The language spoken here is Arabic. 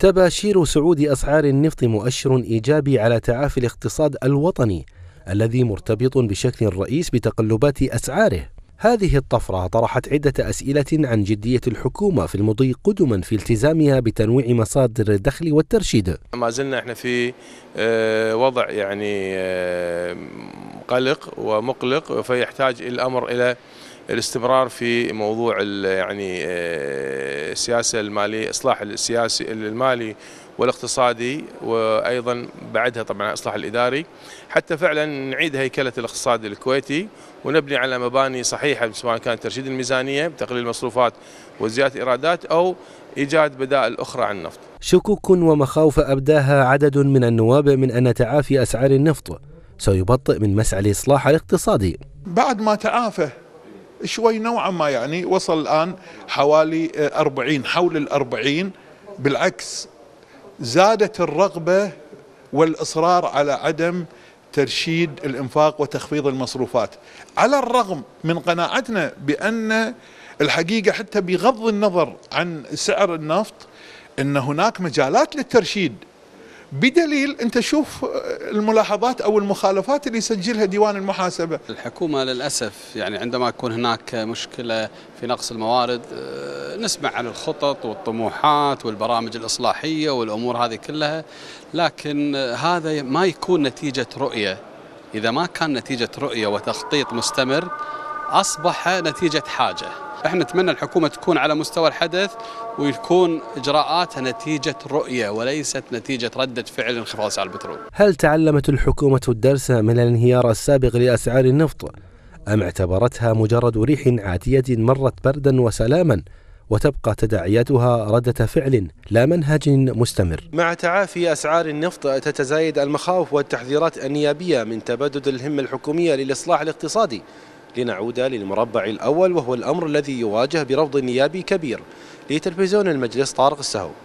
تباشير صعود أسعار النفط مؤشر إيجابي على تعافي الاقتصاد الوطني الذي مرتبط بشكل رئيس بتقلبات أسعاره هذه الطفرة طرحت عدة أسئلة عن جدية الحكومة في المضي قدما في التزامها بتنويع مصادر الدخل والترشيد ما زلنا احنا في آه، وضع يعني آه، قلق ومقلق فيحتاج الأمر إلى الاستمرار في موضوع يعني السياسه آه، الماليه اصلاح السياسي المالي والاقتصادي وايضا بعدها طبعا الاصلاح الاداري حتى فعلا نعيد هيكله الاقتصاد الكويتي ونبني على مباني صحيحه سواء كان ترشيد الميزانيه بتقليل المصروفات وزياده الايرادات او ايجاد بدائل اخرى عن النفط. شكوك ومخاوف ابداها عدد من النواب من ان تعافي اسعار النفط سيبطئ من مسعى الاصلاح الاقتصادي. بعد ما تعافى شوي نوعا ما يعني وصل الآن حوالي أربعين حول الأربعين بالعكس زادت الرغبة والإصرار على عدم ترشيد الإنفاق وتخفيض المصروفات على الرغم من قناعتنا بأن الحقيقة حتى بغض النظر عن سعر النفط أن هناك مجالات للترشيد بدليل انت شوف الملاحظات او المخالفات اللي يسجلها ديوان المحاسبه. الحكومه للاسف يعني عندما يكون هناك مشكله في نقص الموارد آه، نسمع عن الخطط والطموحات والبرامج الاصلاحيه والامور هذه كلها لكن هذا ما يكون نتيجه رؤيه اذا ما كان نتيجه رؤيه وتخطيط مستمر أصبح نتيجة حاجة احنا نتمنى الحكومة تكون على مستوى الحدث ويكون إجراءاتها نتيجة رؤية وليست نتيجة ردة فعل انخفاض أسعار البترول هل تعلمت الحكومة الدرس من الانهيار السابق لأسعار النفط؟ أم اعتبرتها مجرد ريح عاتية مرت بردا وسلاما وتبقى تداعياتها ردة فعل لا منهج مستمر مع تعافي أسعار النفط تتزايد المخاوف والتحذيرات النيابية من تبدد الهمة الحكومية للإصلاح الاقتصادي لنعود للمربع الأول وهو الأمر الذي يواجه برفض نيابي كبير لتلفزيون المجلس طارق السهو